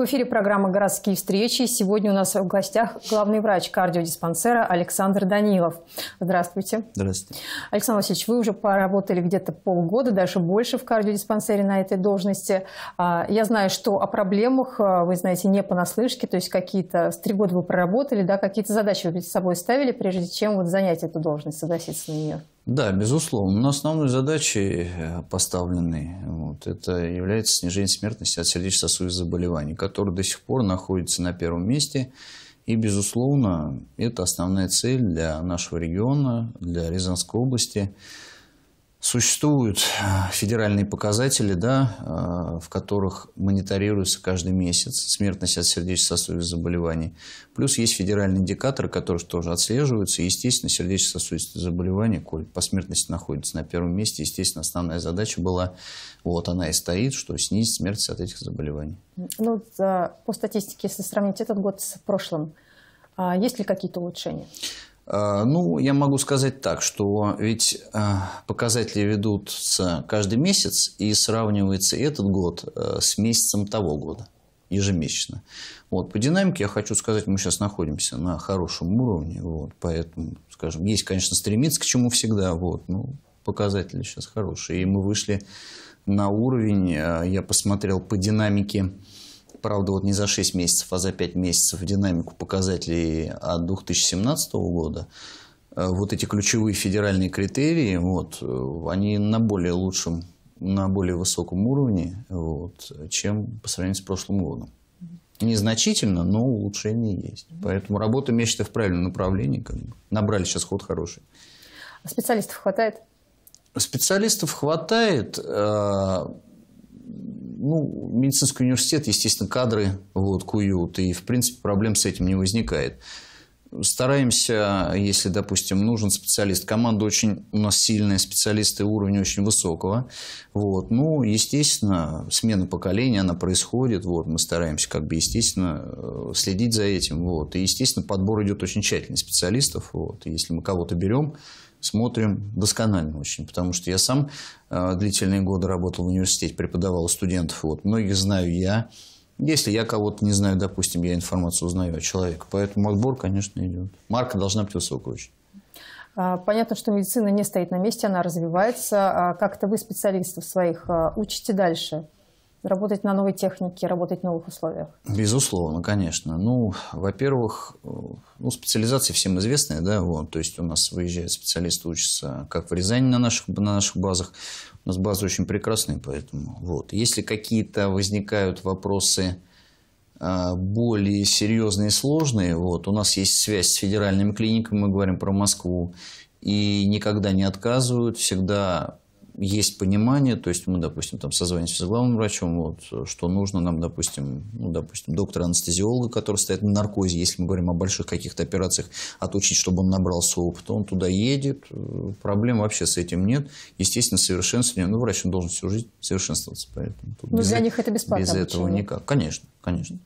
В эфире программа «Городские встречи». Сегодня у нас в гостях главный врач кардиодиспансера Александр Данилов. Здравствуйте. Здравствуйте. Александр Васильевич, вы уже поработали где-то полгода, даже больше в кардиодиспансере на этой должности. А, я знаю, что о проблемах а, вы знаете не понаслышке, то есть какие-то с три года вы проработали, да, какие-то задачи вы перед собой ставили, прежде чем вот занять эту должность, согласиться на нее. Да, безусловно. Но основной задачей э, поставленной вот, это является снижение смертности от сердечно-сосудистых заболеваний, которые до сих пор находятся на первом месте. И, безусловно, это основная цель для нашего региона, для Рязанской области – Существуют э, федеральные показатели, да, э, в которых мониторируется каждый месяц смертность от сердечно-сосудистых заболеваний. Плюс есть федеральные индикаторы, которые тоже отслеживаются. естественно, сердечно-сосудистые заболевания, коль по смертности находится на первом месте, естественно, основная задача была, вот она и стоит, что снизить смертность от этих заболеваний. Ну, э, по статистике, если сравнить этот год с прошлым, а есть ли какие-то улучшения? А, ну, я могу сказать так, что ведь а, показатели ведутся каждый месяц и сравнивается этот год э, с месяцем того года ежемесячно. Вот, по динамике я хочу сказать, мы сейчас находимся на хорошем уровне, вот, поэтому, скажем, есть, конечно, стремиться к чему всегда, вот, но показатели сейчас хорошие. И мы вышли на уровень, э, я посмотрел по динамике правда, вот не за 6 месяцев, а за 5 месяцев динамику показателей от 2017 года, э, вот эти ключевые федеральные критерии, вот, э, они на более лучшем, на более высоком уровне, вот, чем по сравнению с прошлым годом. Незначительно, но улучшение есть. Поэтому работа я считаю, в правильном направлении. Как бы. Набрали сейчас ход хороший. А специалистов хватает? Специалистов хватает. Э, ну, медицинский университет, естественно, кадры вот, куют, и, в принципе, проблем с этим не возникает. Стараемся, если, допустим, нужен специалист, команда очень у нас сильная, специалисты уровня очень высокого. Вот. Ну, естественно, смена поколения, она происходит. Вот. Мы стараемся, как бы, естественно, э, следить за этим. Вот. И, естественно, подбор идет очень тщательный специалистов. Вот. если мы кого-то берем, смотрим досконально очень, потому что я сам э, длительные годы работал в университете, преподавал студентов, вот многих знаю я. Если я кого-то не знаю, допустим, я информацию узнаю о человеке, поэтому отбор, конечно, идет. Марка должна быть высокой очень. А, понятно, что медицина не стоит на месте, она развивается. А как-то вы специалистов своих а, учите дальше? работать на новой технике, работать в новых условиях? Безусловно, конечно. Ну, во-первых, э, ну, специализации всем известные, да, вот, то есть у нас выезжают специалисты, учатся как в Рязани на наших, на наших базах. У нас базы очень прекрасные, поэтому вот. Если какие-то возникают вопросы э, более серьезные и сложные, вот, у нас есть связь с федеральными клиниками, мы говорим про Москву, и никогда не отказывают, всегда есть понимание, то есть мы, допустим, там созваниваемся с главным врачом, вот, что нужно нам, допустим, ну, допустим, доктор анестезиолога который стоит на наркозе, если мы говорим о больших каких-то операциях, отучить, чтобы он набрался опыта, он туда едет, э, проблем вообще с этим нет. Естественно, совершенствование, ну, врач он должен всю жизнь совершенствоваться, поэтому... Ну, без, для э-, них это бесплатно Без обучение. этого никак, конечно, конечно.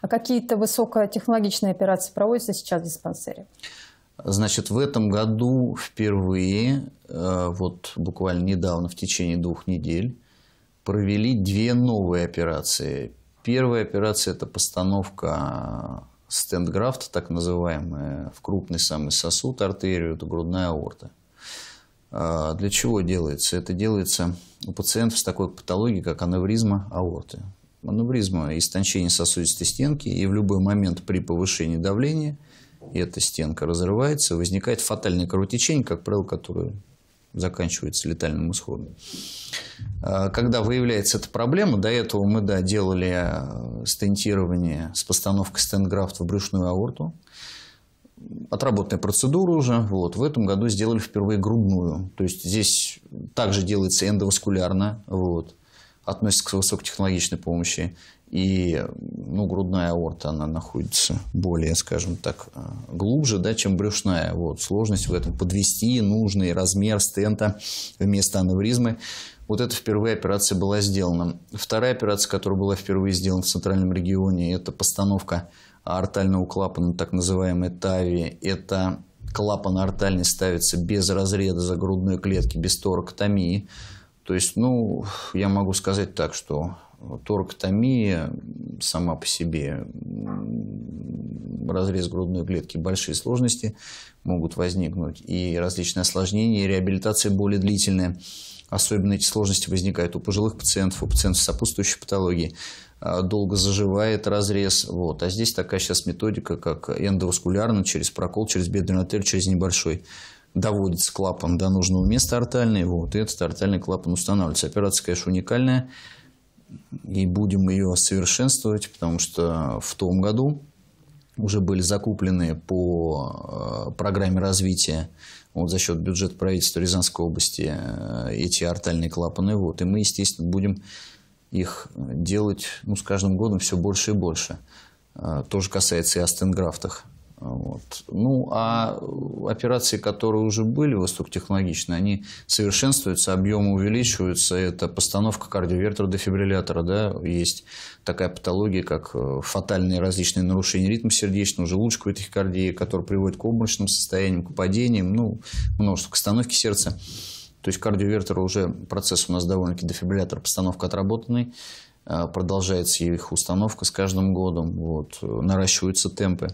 А какие-то высокотехнологичные операции проводятся сейчас в диспансере? Значит, в этом году впервые, э, вот буквально недавно, в течение двух недель, провели две новые операции. Первая операция – это постановка стендграфта, так называемая, в крупный самый сосуд, артерию, это грудная аорта. Э, для чего делается? Это делается у пациентов с такой патологией, как аневризма аорты. Аневризма – истончение сосудистой стенки, и в любой момент при повышении давления – и эта стенка разрывается, возникает фатальное кровотечение, как правило, которое заканчивается летальным исходом. А, когда выявляется эта проблема, до этого мы да, делали э, стентирование с постановкой стенграфта в брюшную аорту. Отработанная процедура уже. Вот. В этом году сделали впервые грудную. То есть здесь также делается эндоваскулярно. Вот относится к высокотехнологичной помощи. И ну, грудная аорта, она находится более, скажем так, э, глубже, да, чем брюшная. Вот, сложность в этом подвести нужный размер стента вместо аневризмы. Вот это впервые операция была сделана. Вторая операция, которая была впервые сделана в центральном регионе, это постановка артального клапана, так называемой ТАВИ. Это клапан артальный ставится без разряда за грудной клетки, без торактомии. То есть, ну, я могу сказать так, что торактомия сама по себе, разрез грудной клетки, большие сложности могут возникнуть, и различные осложнения, и реабилитация более длительная. Особенно эти сложности возникают у пожилых пациентов, у пациентов с сопутствующей патологией. А, долго заживает разрез. Вот. А здесь такая сейчас методика, как эндоваскулярно, через прокол, через бедренный артерию, через небольшой доводится клапан до нужного места артальный, вот, и этот артальный клапан устанавливается. Операция, конечно, уникальная, и будем ее совершенствовать, потому что в том году уже были закуплены по э, программе развития вот за счет бюджета правительства Рязанской области э, эти артальные клапаны. Вот, и мы, естественно, будем их делать ну, с каждым годом все больше и больше. Э, Тоже касается и астенграфтах вот. Ну, а операции, которые уже были высокотехнологичные, они совершенствуются, объемы увеличиваются. Это постановка кардиовертера, дефибриллятора. Да? Есть такая патология, как э, фатальные различные нарушения ритма сердечного, желудочковой тахикардии, которые приводят к обморочным состояниям, к падениям, ну, множество, к остановке сердца. То есть кардиовертер уже процесс у нас довольно-таки дефибриллятор, постановка отработанный э, продолжается их установка с каждым годом, вот, наращиваются темпы.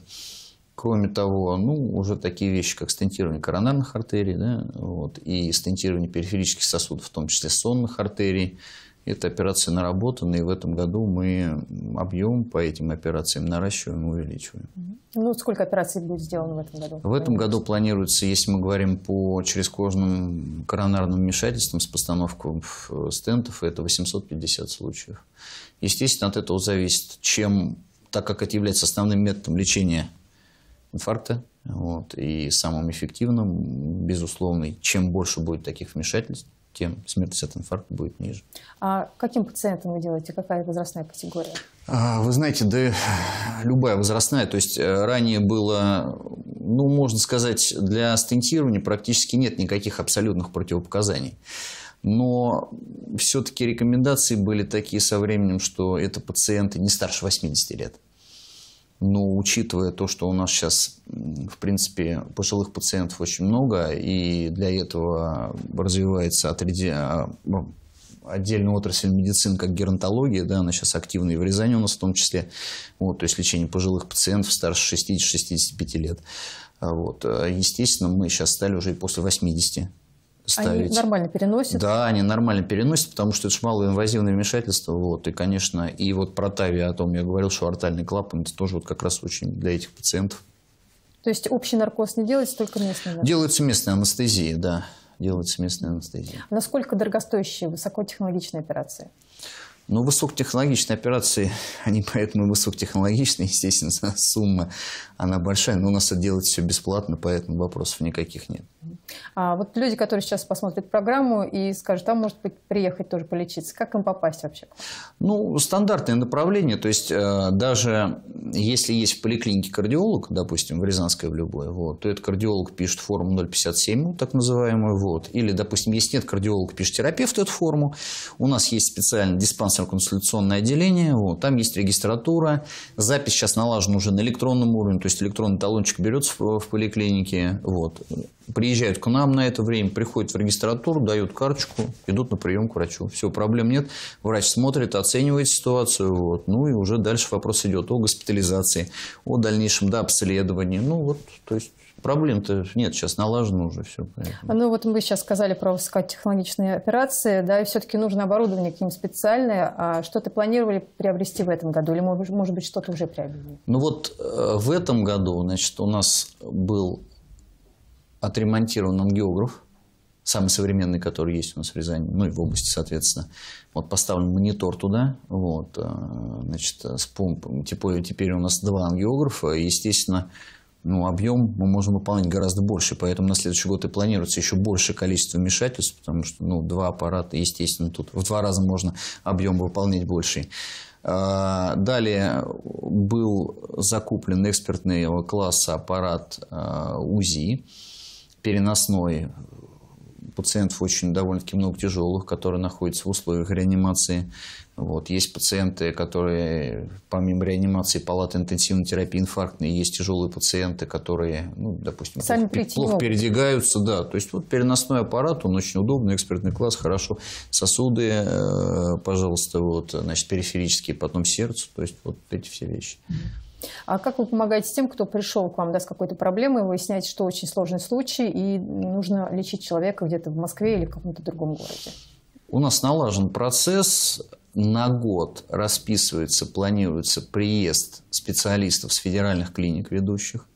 Кроме того, ну, уже такие вещи, как стентирование коронарных артерий да, вот, и стентирование периферических сосудов, в том числе сонных артерий, это операции наработаны, и в этом году мы объем по этим операциям наращиваем и увеличиваем. Ну, сколько операций будет сделано в этом году? В этом году планируется, если мы говорим по черезкожным коронарным вмешательствам с постановкой стентов, это 850 случаев. Естественно, от этого зависит, чем, так как это является основным методом лечения инфаркта. Вот. И самым эффективным, безусловно, чем больше будет таких вмешательств, тем смертность от инфаркта будет ниже. А каким пациентам вы делаете? Какая возрастная категория? А, вы знаете, да любая возрастная. То есть э, ранее было, ну, можно сказать, для стентирования практически нет никаких абсолютных противопоказаний. Но все-таки рекомендации были такие со временем, что это пациенты не старше 80 лет. Но ну, учитывая то, что у нас сейчас, в принципе, пожилых пациентов очень много, и для этого развивается отреди... А, ну, отдельная отрасль медицины, как геронтология, да, она сейчас активна и в Рязани у нас в том числе, вот, то есть лечение пожилых пациентов старше 60-65 лет. А вот. Э, естественно, мы сейчас стали уже и после 80 ставить. Они нормально переносят? Да, они нормально переносят, потому что это же малоинвазивное вмешательство. Вот, и, конечно, и вот про Тави, о том я говорил, что артальный клапан, это тоже вот как раз очень для этих пациентов. То есть общий наркоз не делается, только местный наркоз? Делается местная анестезия, да. Делается местная анестезия. Насколько дорогостоящие высокотехнологичные операции? Ну, высокотехнологичные операции, они поэтому высокотехнологичные, естественно, сумма она большая, но у нас это делается все бесплатно, поэтому вопросов никаких нет. А вот люди, которые сейчас посмотрят программу и скажут, там может быть приехать тоже полечиться, как им попасть вообще? Ну, стандартное направление, то есть э, даже если есть в поликлинике кардиолог, допустим, в Рязанской в любой, вот, то этот кардиолог пишет форму 057, ну, так называемую, вот, или, допустим, если нет кардиолог, пишет терапевт эту форму, у нас есть специальное диспансерно-консультационное отделение, вот, там есть регистратура, запись сейчас налажена уже на электронном уровне, то есть есть электронный талончик берется в поликлинике, вот, приезжают к нам на это время, приходят в регистратуру, дают карточку, идут на прием к врачу. Все, проблем нет. Врач смотрит, оценивает ситуацию, вот, ну и уже дальше вопрос идет о госпитализации, о дальнейшем да, обследовании. Ну вот, то есть проблем-то нет, сейчас налажено уже все. Поэтому. Ну вот мы сейчас сказали про высокотехнологичные операции, да, и все-таки нужно оборудование к ним специальное. А что ты планировали приобрести в этом году? Или, может быть, что-то уже приобрели? Ну вот э, в этом году, значит, у нас был отремонтирован ангиограф, самый современный, который есть у нас в Рязани, ну и в области, соответственно. Вот поставлен монитор туда, вот, э, значит, с помпом. Теперь, теперь у нас два ангиографа, естественно, ну, объем мы можем выполнять гораздо больше. Поэтому на следующий год и планируется еще большее количество вмешательств, потому что ну, два аппарата, естественно, тут в два раза можно объем выполнять больше. А, далее был закуплен экспертного класса аппарат а, УЗИ, переносной. Пациентов очень довольно-таки много тяжелых, которые находятся в условиях реанимации. Вот, есть пациенты, которые помимо реанимации палат интенсивной терапии инфарктные, есть тяжелые пациенты, которые, ну, допустим, Сами плохо, плохо передвигаются. Да. То есть вот переносной аппарат, он очень удобный, экспертный класс, хорошо. Сосуды, э, пожалуйста, вот, значит, периферические, потом сердце, то есть вот эти все вещи. А как вы помогаете тем, кто пришел к вам да, с какой-то проблемой, выяснять, что очень сложный случай, и нужно лечить человека где-то в Москве или в каком-то другом городе? У нас налажен процесс на год расписывается, планируется приезд специалистов с федеральных клиник ведущих.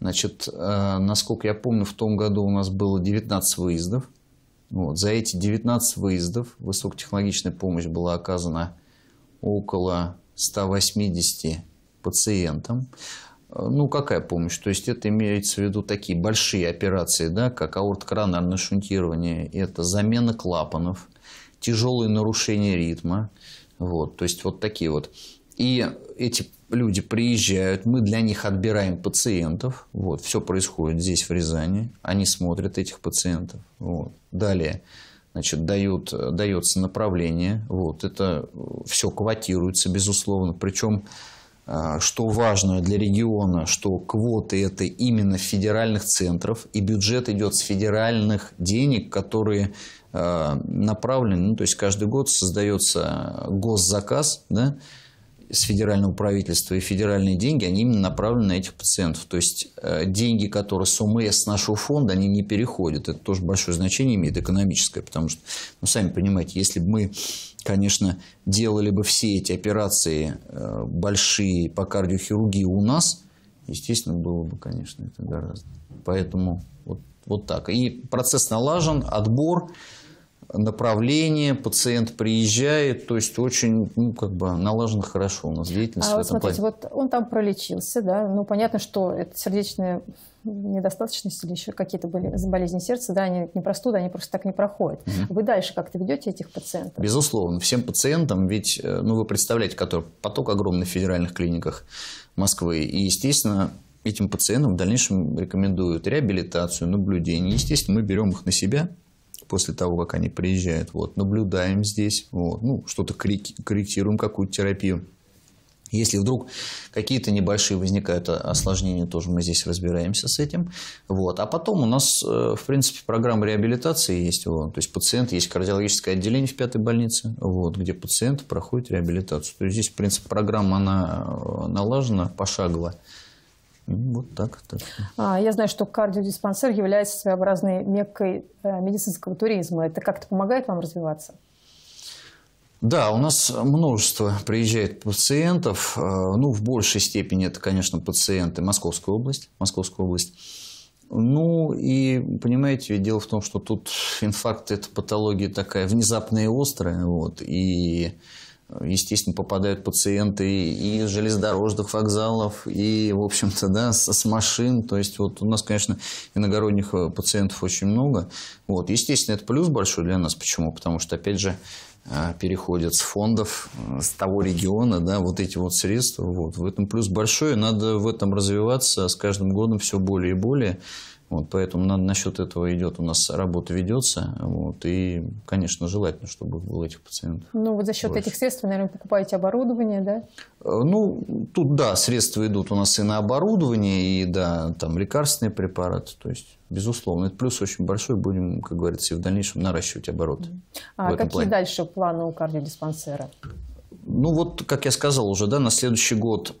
Значит, э, насколько я помню, в том году у нас было 19 выездов. Вот. За эти 19 выездов высокотехнологичная помощь была оказана около 180 пациентам. Э, ну, какая помощь? То есть, это имеется в виду такие большие операции, да, как аорт-коронарное шунтирование, это замена клапанов – тяжелые нарушения ритма. Вот, то есть вот такие вот. И эти люди приезжают, мы для них отбираем пациентов. Вот, все происходит здесь, в Рязани. Они смотрят этих пациентов. Вот. Далее значит, дают, дается направление. Вот, это все квотируется, безусловно. Причем, а, что важно для региона, что квоты это именно федеральных центров, и бюджет идет с федеральных денег, которые Э, направлен, ну, то есть каждый год создается госзаказ, да, с федерального правительства и федеральные деньги, они именно направлены на этих пациентов. То есть э, деньги, которые с ОМС нашего фонда, они не переходят. Это тоже большое значение имеет экономическое, потому что, ну, сами понимаете, если бы мы, конечно, делали бы все эти операции э, большие по кардиохирургии у нас, естественно, было бы, конечно, это гораздо. Поэтому вот, вот так. И процесс налажен, отбор – направление, пациент приезжает, то есть очень, ну, как бы налажено хорошо у нас деятельность. А вот смотрите, плане. вот он там пролечился, да, ну, понятно, что это сердечная недостаточность или еще какие-то были болезни сердца, да, они не простуда, они просто так не проходят. Угу. Вы дальше как-то ведете этих пациентов? Безусловно, всем пациентам, ведь, э, ну, вы представляете, который поток огромный в федеральных клиниках Москвы, и, естественно, этим пациентам в дальнейшем рекомендуют реабилитацию, наблюдение. Естественно, мы берем их на себя – после того, как они приезжают. Вот, наблюдаем здесь, вот, ну, что-то корректируем, какую-то терапию. Если вдруг какие-то небольшие возникают а, осложнения, тоже мы здесь разбираемся с этим. Вот. А потом у нас, э, в принципе, программа реабилитации есть. Вот. То есть пациент, есть кардиологическое отделение в пятой больнице, вот, где пациент проходит реабилитацию. То есть здесь, в принципе, программа она э, налажена пошагово. Ну, вот так. так. А, я знаю, что кардиодиспансер является своеобразной меккой э, медицинского туризма. Это как-то помогает вам развиваться? Да, у нас множество приезжает пациентов. Э, ну, в большей степени это, конечно, пациенты Московской области. Московская область. Ну, и понимаете, дело в том, что тут инфаркт – это патология такая внезапная и острая. Вот, и естественно, попадают пациенты и из железнодорожных вокзалов, и, в общем-то, да, с, с машин. То есть вот у нас, конечно, иногородних э, пациентов очень много. Вот. Естественно, это плюс большой для нас. Почему? Потому что, опять же, э, переходят с фондов, э, с того региона, да, вот эти вот средства. Вот. В этом плюс большой. Надо в этом развиваться а с каждым годом все более и более. Вот, поэтому на, насчет этого идет, у нас работа ведется, вот, и, конечно, желательно, чтобы было этих пациентов. Ну, вот за счет больше. этих средств вы, наверное, покупаете оборудование, да? Э, ну, тут, да, средства идут у нас и на оборудование, и, да, там, лекарственные препараты, то есть, безусловно, это плюс очень большой, будем, как говорится, и в дальнейшем наращивать обороты. А какие плане. дальше планы у кардиодиспансера? Ну, вот, как я сказал уже, да, на следующий год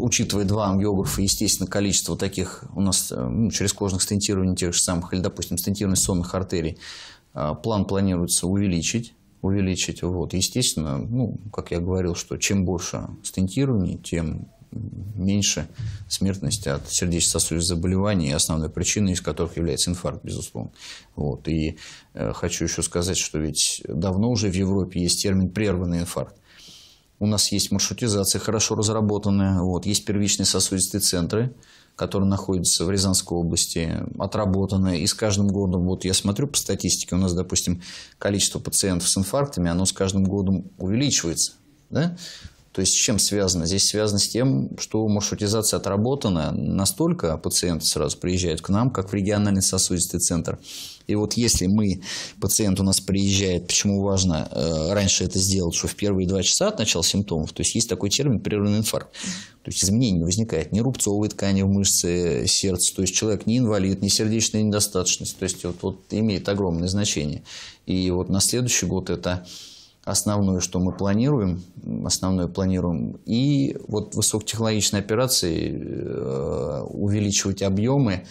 учитывая два ангиографа, естественно, количество таких у нас э, ну, через кожных стентирований тех же самых, или, допустим, стентирование сонных артерий, э, план планируется увеличить увеличить. Вот. Естественно, ну, как я говорил, что чем больше стентирований, тем меньше смертности от сердечно-сосудистых заболеваний, основной причиной из которых является инфаркт, безусловно. Вот. И э, хочу еще сказать, что ведь давно уже в Европе есть термин «прерванный инфаркт». У нас есть маршрутизация, хорошо разработанная. Вот, есть первичные сосудистые центры, которые находятся в Рязанской области, отработанные. И с каждым годом, вот я смотрю по статистике, у нас, допустим, количество пациентов с инфарктами, оно с каждым годом увеличивается. Да? То есть с чем связано? Здесь связано с тем, что маршрутизация отработана настолько, пациент сразу приезжает к нам, как в региональный сосудистый центр. И вот если мы, пациент у нас приезжает, почему важно э, раньше это сделать, что в первые два часа от начала симптомов, то есть есть такой термин прерванный инфаркт. То есть изменений не возникает, ни рубцовой ткани в мышце сердца, то есть человек не инвалид, не сердечная недостаточность, то есть вот, вот имеет огромное значение. И вот на следующий год это основное, что мы планируем, основное планируем. И вот высокотехнологичные операции, э, увеличивать объемы.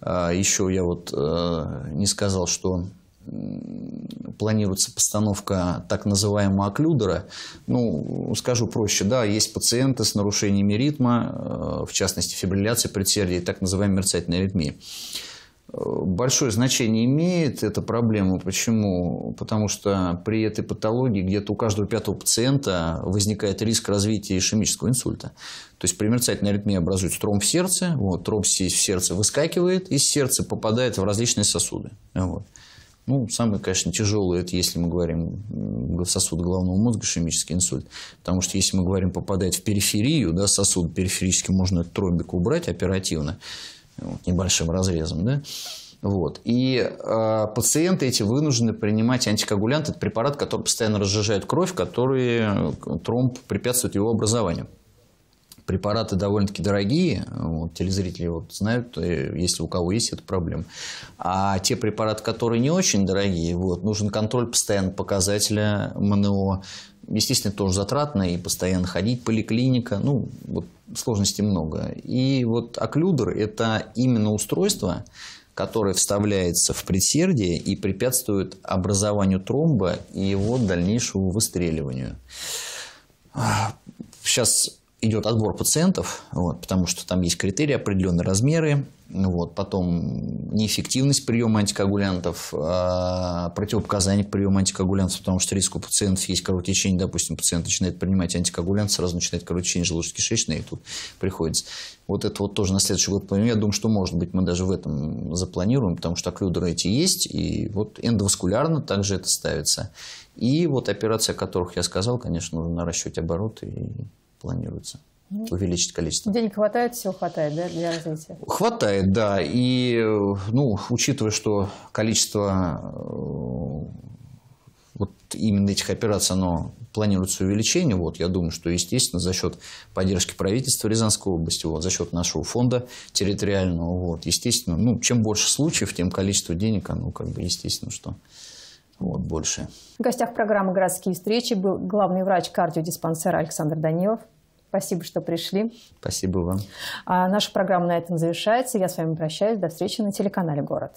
Э, еще я вот э, не сказал, что планируется постановка так называемого оклюдера. Ну, скажу проще, да, есть пациенты с нарушениями ритма, в частности фибрилляции предсердий, так называемой мерцательной аритмии большое значение имеет эта проблема. Почему? Потому что при этой патологии где-то у каждого пятого пациента возникает риск развития ишемического инсульта. То есть при мерцательной аритмии образуется тромб в сердце, вот, тромб в сердце выскакивает, из сердца попадает в различные сосуды. Вот. Ну, самый, конечно, тяжелый, это если мы говорим в сосуд головного мозга, ишемический инсульт. Потому что если мы говорим попадает в периферию, да, сосуд периферически можно этот тромбик убрать оперативно вот, небольшим разрезом, да, вот. И э, пациенты эти вынуждены принимать антикоагулянт. Это препарат, который постоянно разжижает кровь, который э, тромб препятствует его образованию. Препараты довольно-таки дорогие, вот, телезрители вот знают, э, если у кого есть эта проблема. А те препараты, которые не очень дорогие, вот, нужен контроль постоянно показателя МНО, естественно, тоже затратно и постоянно ходить, поликлиника, ну, вот сложностей много. И вот оклюдер – это именно устройство, которое вставляется в предсердие и препятствует образованию тромба и его дальнейшему выстреливанию. Сейчас идет отбор пациентов, вот, потому что там есть критерии, определенные размеры, вот, потом неэффективность приема антикоагулянтов, а противопоказания к приему антикоагулянтов, потому что риск у пациентов есть кровотечение, допустим, пациент начинает принимать антикоагулянт, сразу начинает кровотечение желудочно-кишечное, и тут приходится. Вот это вот тоже на следующий год планируем. Я думаю, что, может быть, мы даже в этом запланируем, потому что оклюдеры эти есть, и вот эндоваскулярно также это ставится. И вот операции, о которых я сказал, конечно, нужно на наращивать обороты и планируется увеличить количество. Денег хватает, всего хватает, да, для развития? Хватает, да. И, ну, учитывая, что количество э, вот именно этих операций, оно планируется увеличение, вот, я думаю, что, естественно, за счет поддержки правительства Рязанской области, вот, за счет нашего фонда территориального, вот, естественно, ну, чем больше случаев, тем количество денег, оно, как бы, естественно, что вот, больше. В гостях программы «Городские встречи» был главный врач кардиодиспансера Александр Данилов. Спасибо, что пришли. Спасибо вам. А наша программа на этом завершается. Я с вами прощаюсь. До встречи на телеканале «Город».